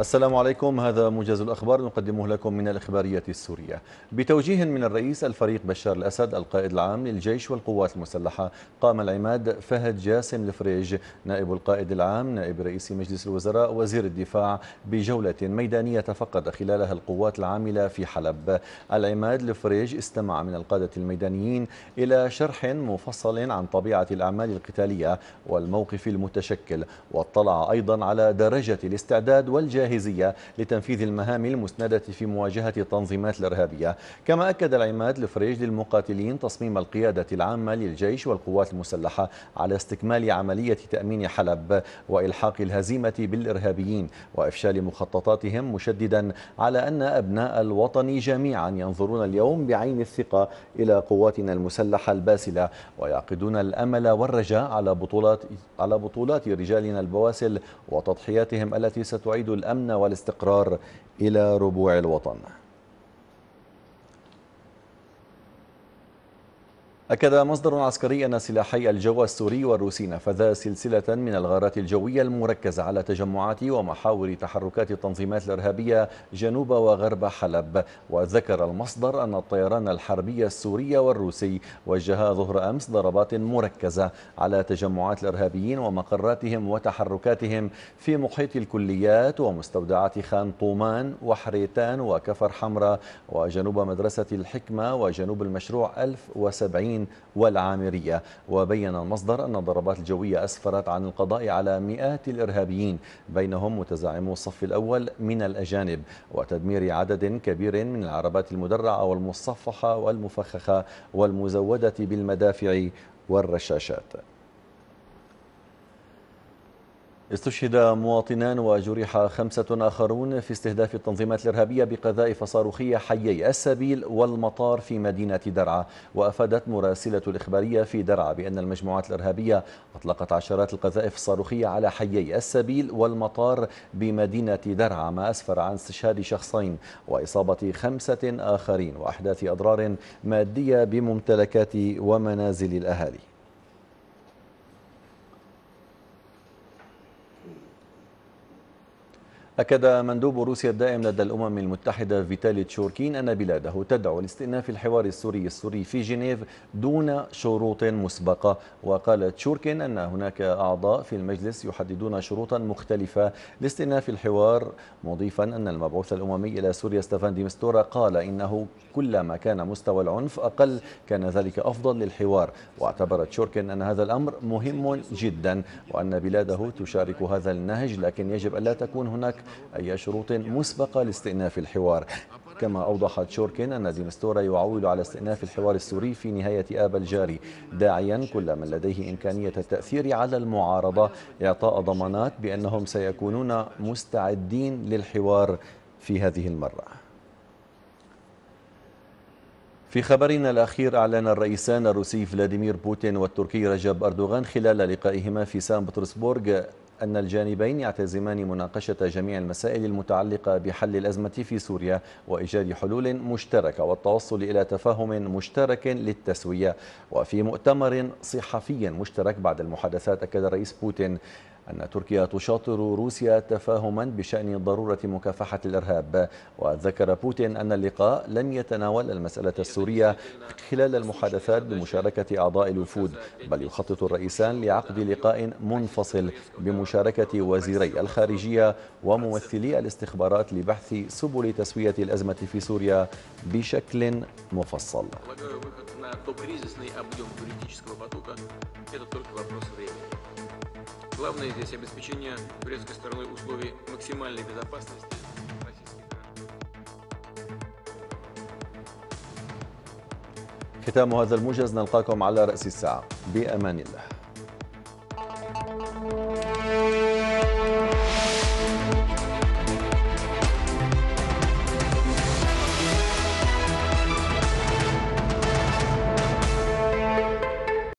السلام عليكم هذا موجز الأخبار نقدمه لكم من الإخبارية السورية بتوجيه من الرئيس الفريق بشار الأسد القائد العام للجيش والقوات المسلحة قام العماد فهد جاسم الفريج نائب القائد العام نائب رئيس مجلس الوزراء وزير الدفاع بجولة ميدانية فقد خلالها القوات العاملة في حلب العماد الفريج استمع من القادة الميدانيين إلى شرح مفصل عن طبيعة الأعمال القتالية والموقف المتشكل واطلع أيضا على درجة الاستعداد والجاهزية الجاهزية لتنفيذ المهام المسندة في مواجهة التنظيمات الإرهابية كما أكد العماد الفريج للمقاتلين تصميم القيادة العامة للجيش والقوات المسلحة على استكمال عملية تأمين حلب وإلحاق الهزيمة بالإرهابيين وإفشال مخططاتهم مشددا على أن أبناء الوطن جميعا ينظرون اليوم بعين الثقة إلى قواتنا المسلحة الباسلة ويعقدون الأمل والرجاء على بطولات على بطولات رجالنا البواسل وتضحياتهم التي ستعيد الأمل الأمن والاستقرار إلى ربوع الوطن أكد مصدر عسكري أن سلاحي الجو السوري والروسي نفذا سلسلة من الغارات الجوية المركزة على تجمعات ومحاور تحركات التنظيمات الإرهابية جنوب وغرب حلب وذكر المصدر أن الطيران الحربي السوري والروسي وجها ظهر أمس ضربات مركزة على تجمعات الإرهابيين ومقراتهم وتحركاتهم في محيط الكليات ومستودعات خان طومان وحريتان وكفر حمراء وجنوب مدرسة الحكمة وجنوب المشروع 1070 الصهاينة والعامرية وبين المصدر أن الضربات الجوية أسفرت عن القضاء على مئات الإرهابيين بينهم متزعمو الصف الأول من الأجانب وتدمير عدد كبير من العربات المدرعة والمصفحة والمفخخة والمزودة بالمدافع والرشاشات استشهد مواطنان وجرح خمسة آخرون في استهداف التنظيمات الإرهابية بقذائف صاروخية حيي السبيل والمطار في مدينة درعا وأفادت مراسلة الإخبارية في درعا بأن المجموعات الإرهابية أطلقت عشرات القذائف الصاروخية على حيي السبيل والمطار بمدينة درعا ما أسفر عن استشهاد شخصين وإصابة خمسة آخرين وأحداث أضرار مادية بممتلكات ومنازل الأهالي أكد مندوب روسيا الدائم لدى الأمم المتحدة فيتالي تشوركين أن بلاده تدعو لاستئناف الحوار السوري السوري في جنيف دون شروط مسبقة وقال تشوركين أن هناك أعضاء في المجلس يحددون شروطا مختلفة لاستئناف الحوار مضيفا أن المبعوث الأممي إلى سوريا ستيفان ديمستورا قال إنه كلما كان مستوى العنف أقل كان ذلك أفضل للحوار واعتبر تشوركين أن هذا الأمر مهم جدا وأن بلاده تشارك هذا النهج لكن يجب ألا تكون هناك أي شروط مسبقة لاستئناف الحوار كما أوضحت شوركين أن ديمستورا يعول على استئناف الحوار السوري في نهاية آب الجاري داعيا كل من لديه إمكانية التأثير على المعارضة إعطاء ضمانات بأنهم سيكونون مستعدين للحوار في هذه المرة في خبرنا الأخير أعلن الرئيسان الروسي فلاديمير بوتين والتركي رجب أردوغان خلال لقائهما في سان بطرسبورغ أن الجانبين يعتزمان مناقشة جميع المسائل المتعلقة بحل الأزمة في سوريا وإيجاد حلول مشتركة والتوصل إلى تفاهم مشترك للتسوية وفي مؤتمر صحفي مشترك بعد المحادثات أكد رئيس بوتين أن تركيا تشاطر روسيا تفاهما بشأن ضرورة مكافحة الإرهاب وذكر بوتين أن اللقاء لن يتناول المسألة السورية خلال المحادثات بمشاركة أعضاء الوفود بل يخطط الرئيسان لعقد لقاء منفصل بمشاركة وزيري الخارجية وممثلي الاستخبارات لبحث سبل تسوية الأزمة في سوريا بشكل مفصل то кризисный объем туристического потока – это только вопрос времени. Главное здесь обеспечение турецкой стороной условий максимальной безопасности ختام هذا الموجز نلقاكم على رأس الساعة بأمان الله